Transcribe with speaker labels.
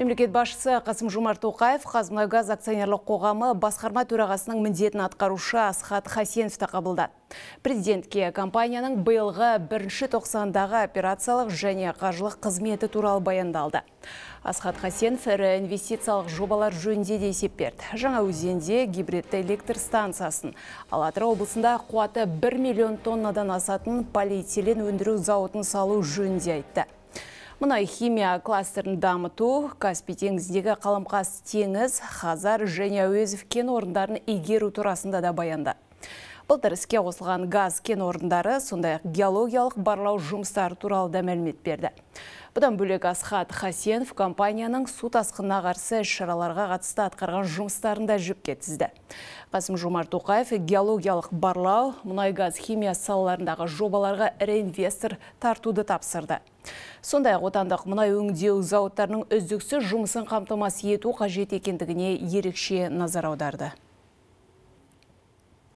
Speaker 1: Мемлекет басшысы Қасым Жомарт Тоқаев Қазмұнайгаз акционерлік қоғамы басқарма төрағасының міндетін атқарушы Асхат Хасеновті қабылдады. Президентке компанияның биылғы бірінші тоқсандағы операциялық және қаржылық қызметі туралы баяндалды. Асхат Хасенов ірі инвестициялық жобалар жөнінде де есеп берді. Жаңа өзенде гибридті электр станциясын, Алатыра облысында қуаты 1 миллион тоннадан асатын полиэтилен өндіру зауытын салу жөнінде айтты мұнай химия кластерін дамыту каспий теңізіндегі қаламқас теңіз хазар және әуезов кен орындарын игеру турасында да баянды былтыр іске қосылған газ кен орындары сондай ақ геологиялық барлау жұмыстары туралы да мәлімет берді бұдан бөлек асхат хасенов компанияның су тасқынына қарсы іс шараларға қатысты атқарған жұмыстарын да жіпке тізді қасым жомарт тоқаев геологиялық барлау мұнай газ химия салаларындағы жобаларға ірі инвестор тартуды тапсырды сондай ақ отандық мұнай өңдеу зауыттарының үздіксіз жұмысын қамтамасыз ету қажет екендігіне ерекше назар аударды